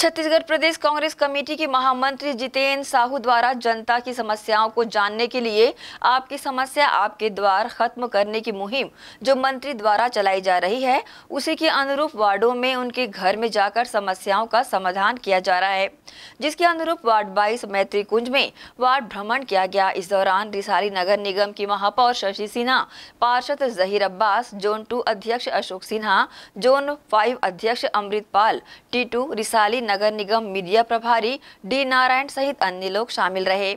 छत्तीसगढ़ प्रदेश Congress committee के महामंत्री जितेन साहू द्वारा जनता की समस्याओं को जानने के लिए आपकी समस्या आपके द्वार खत्म करने की मुहिम जो मंत्री द्वारा चलाई जा रही है उसी के अनुरूप वार्डों में उनके घर में जाकर समस्याओं का समाधान किया जा रहा है जिसके अनुरूप वार्ड बाईस मैत्री कुंज में वार्ड भ्रमण किया गया इस दौरान रिसाली नगर निगम की महापौर शशि सिन्हा पार्षद जहीर अब्बास जोन टू अध्यक्ष अशोक सिन्हा जोन फाइव अध्यक्ष अमृत पाल टी रिसाली नगर निगम मीडिया प्रभारी डी नारायण सहित अन्य लोग शामिल रहे